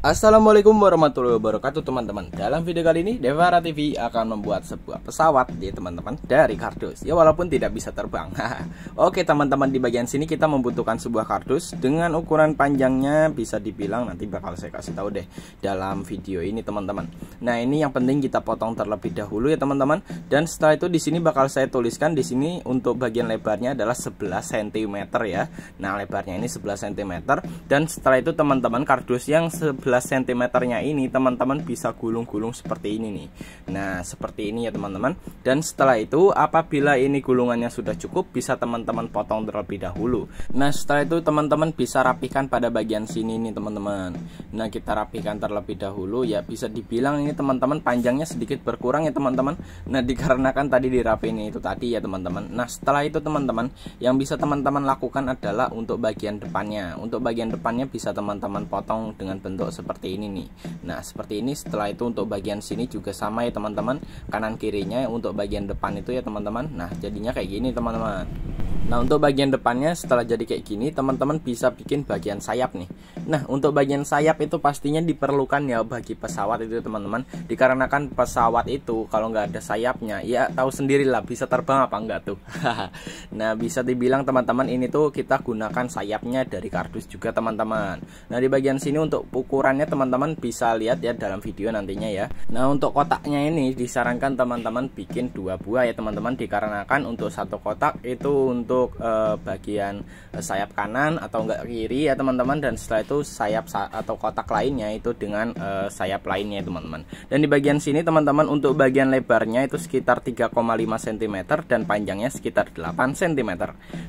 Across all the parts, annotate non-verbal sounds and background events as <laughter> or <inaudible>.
Assalamualaikum warahmatullahi wabarakatuh teman-teman Dalam video kali ini Devara TV akan membuat sebuah pesawat ya teman-teman dari kardus Ya walaupun tidak bisa terbang <laughs> Oke teman-teman di bagian sini kita membutuhkan sebuah kardus Dengan ukuran panjangnya bisa dibilang nanti bakal saya kasih tahu deh Dalam video ini teman-teman Nah ini yang penting kita potong terlebih dahulu ya teman-teman Dan setelah itu di sini bakal saya tuliskan di sini untuk bagian lebarnya adalah 11 cm ya Nah lebarnya ini 11 cm Dan setelah itu teman-teman kardus yang 11 cm nya ini teman-teman bisa gulung-gulung seperti ini nih nah seperti ini ya teman-teman dan setelah itu apabila ini gulungannya sudah cukup bisa teman-teman potong terlebih dahulu nah setelah itu teman-teman bisa rapikan pada bagian sini nih teman-teman nah kita rapikan terlebih dahulu ya bisa dibilang ini teman-teman panjangnya sedikit berkurang ya teman-teman nah dikarenakan tadi ini itu tadi ya teman-teman nah setelah itu teman-teman yang bisa teman-teman lakukan adalah untuk bagian depannya untuk bagian depannya bisa teman-teman potong dengan bentuk seperti ini nih nah seperti ini setelah itu untuk bagian sini juga sama ya teman-teman kanan kirinya untuk bagian depan itu ya teman-teman nah jadinya kayak gini teman-teman Nah untuk bagian depannya setelah jadi kayak gini teman-teman bisa bikin bagian sayap nih Nah untuk bagian sayap itu pastinya diperlukan ya bagi pesawat itu teman-teman Dikarenakan pesawat itu kalau nggak ada sayapnya ya tahu lah bisa terbang apa enggak tuh <laughs> Nah bisa dibilang teman-teman ini tuh kita gunakan sayapnya dari kardus juga teman-teman Nah di bagian sini untuk ukurannya teman-teman bisa lihat ya dalam video nantinya ya Nah untuk kotaknya ini disarankan teman-teman bikin dua buah ya teman-teman Dikarenakan untuk satu kotak itu untuk untuk uh, bagian eh, sayap kanan atau enggak kiri ya teman-teman dan setelah itu sayap sa atau kotak lainnya itu dengan uh, sayap lainnya teman-teman dan di bagian sini teman-teman untuk bagian lebarnya itu sekitar 3,5 cm dan panjangnya sekitar 8 cm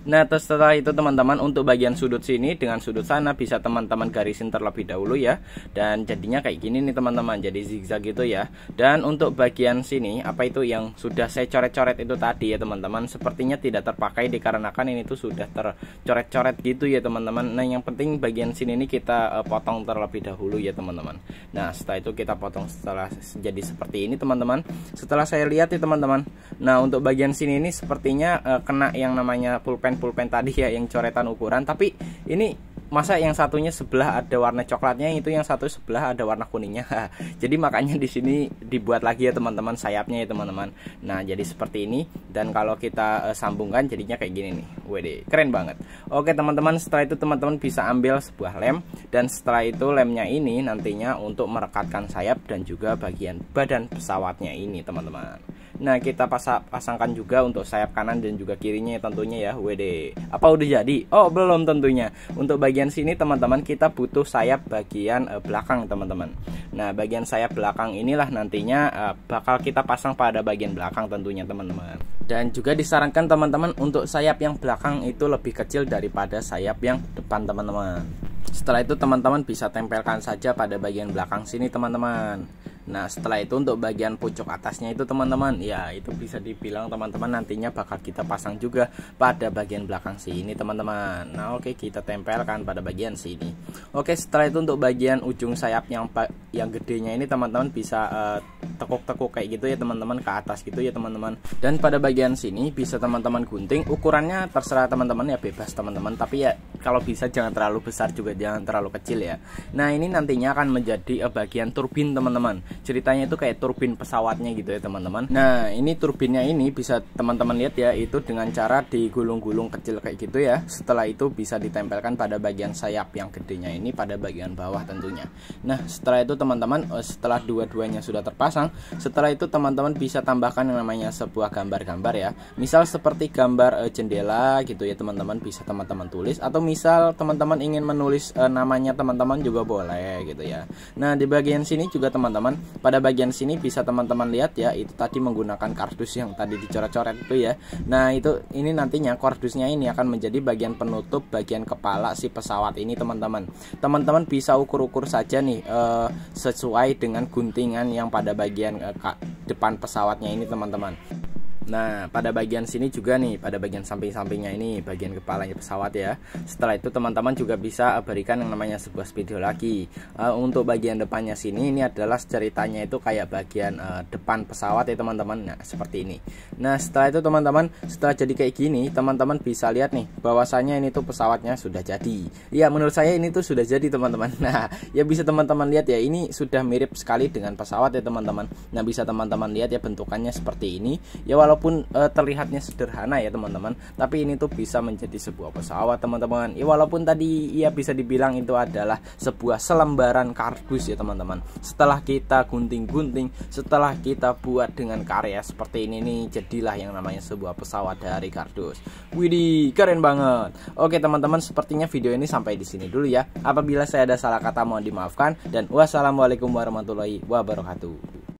nah terus setelah itu teman-teman untuk bagian sudut sini dengan sudut sana bisa teman-teman garisin terlebih dahulu ya dan jadinya kayak gini nih teman-teman jadi zigzag gitu ya dan untuk bagian sini apa itu yang sudah saya coret-coret itu tadi ya teman-teman sepertinya tidak terpakai di dikarenakan ini tuh sudah tercoret-coret gitu ya teman-teman nah yang penting bagian sini ini kita uh, potong terlebih dahulu ya teman-teman nah setelah itu kita potong setelah jadi seperti ini teman-teman setelah saya lihat ya teman-teman nah untuk bagian sini ini sepertinya uh, kena yang namanya pulpen pulpen tadi ya yang coretan ukuran tapi ini masa yang satunya sebelah ada warna coklatnya itu yang satu sebelah ada warna kuningnya <laughs> jadi makanya di sini dibuat lagi ya teman-teman sayapnya ya teman-teman nah jadi seperti ini dan kalau kita uh, sambungkan jadinya kayak gini nih WD keren banget oke teman-teman setelah itu teman-teman bisa ambil sebuah lem dan setelah itu lemnya ini nantinya untuk merekatkan sayap dan juga bagian badan pesawatnya ini teman-teman Nah kita pasang, pasangkan juga untuk sayap kanan dan juga kirinya tentunya ya WD Apa udah jadi? Oh belum tentunya Untuk bagian bagian sini teman-teman kita butuh sayap bagian uh, belakang teman-teman nah bagian sayap belakang inilah nantinya uh, bakal kita pasang pada bagian belakang tentunya teman-teman dan juga disarankan teman-teman untuk sayap yang belakang itu lebih kecil daripada sayap yang depan teman-teman setelah itu teman-teman bisa tempelkan saja pada bagian belakang sini teman-teman Nah setelah itu untuk bagian pucuk atasnya itu teman-teman ya itu bisa dibilang teman-teman nantinya bakal kita pasang juga pada bagian belakang sini teman-teman Nah oke kita tempelkan pada bagian sini Oke setelah itu untuk bagian ujung sayap yang yang gedenya ini teman-teman bisa eh, tekuk-tekuk uh, tekuk -tekuk kayak gitu ya teman-teman ke atas gitu ya teman-teman Dan pada bagian sini bisa teman-teman gunting ukurannya terserah teman-teman ya bebas teman-teman tapi ya kalau bisa jangan terlalu besar juga jangan terlalu kecil ya nah ini nantinya akan menjadi eh, bagian turbin teman-teman ceritanya itu kayak turbin pesawatnya gitu ya teman-teman nah ini turbinnya ini bisa teman-teman lihat ya itu dengan cara digulung-gulung kecil kayak gitu ya setelah itu bisa ditempelkan pada bagian sayap yang gedenya ini pada bagian bawah tentunya nah setelah itu teman-teman eh, setelah dua-duanya sudah terpasang setelah itu teman-teman bisa tambahkan yang namanya sebuah gambar-gambar ya misal seperti gambar eh, jendela gitu ya teman-teman bisa teman-teman tulis atau misal teman-teman ingin menulis e, namanya teman-teman juga boleh gitu ya. Nah, di bagian sini juga teman-teman, pada bagian sini bisa teman-teman lihat ya, itu tadi menggunakan kardus yang tadi dicoret-coret itu ya. Nah, itu ini nantinya kardusnya ini akan menjadi bagian penutup bagian kepala si pesawat ini, teman-teman. Teman-teman bisa ukur-ukur saja nih e, sesuai dengan guntingan yang pada bagian e, depan pesawatnya ini, teman-teman. Nah, pada bagian sini juga nih, pada bagian samping-sampingnya ini, bagian kepalanya pesawat ya. Setelah itu teman-teman juga bisa berikan yang namanya sebuah spidol lagi. Uh, untuk bagian depannya sini, ini adalah ceritanya itu kayak bagian uh, depan pesawat ya teman-teman. Nah, seperti ini. Nah, setelah itu teman-teman, setelah jadi kayak gini, teman-teman bisa lihat nih, bahwasanya ini tuh pesawatnya sudah jadi. Ya, menurut saya ini tuh sudah jadi teman-teman. <laughs> Nah, ya bisa teman-teman lihat ya, ini sudah mirip sekali dengan pesawat ya teman-teman. Nah, bisa teman-teman lihat ya bentukannya seperti ini. Ya walaupun walaupun uh, terlihatnya sederhana ya teman-teman tapi ini tuh bisa menjadi sebuah pesawat teman-teman ya walaupun tadi ya bisa dibilang itu adalah sebuah selembaran kardus ya teman-teman setelah kita gunting-gunting setelah kita buat dengan karya seperti ini nih jadilah yang namanya sebuah pesawat dari kardus widih keren banget oke teman-teman sepertinya video ini sampai di sini dulu ya apabila saya ada salah kata mohon dimaafkan dan wassalamualaikum warahmatullahi wabarakatuh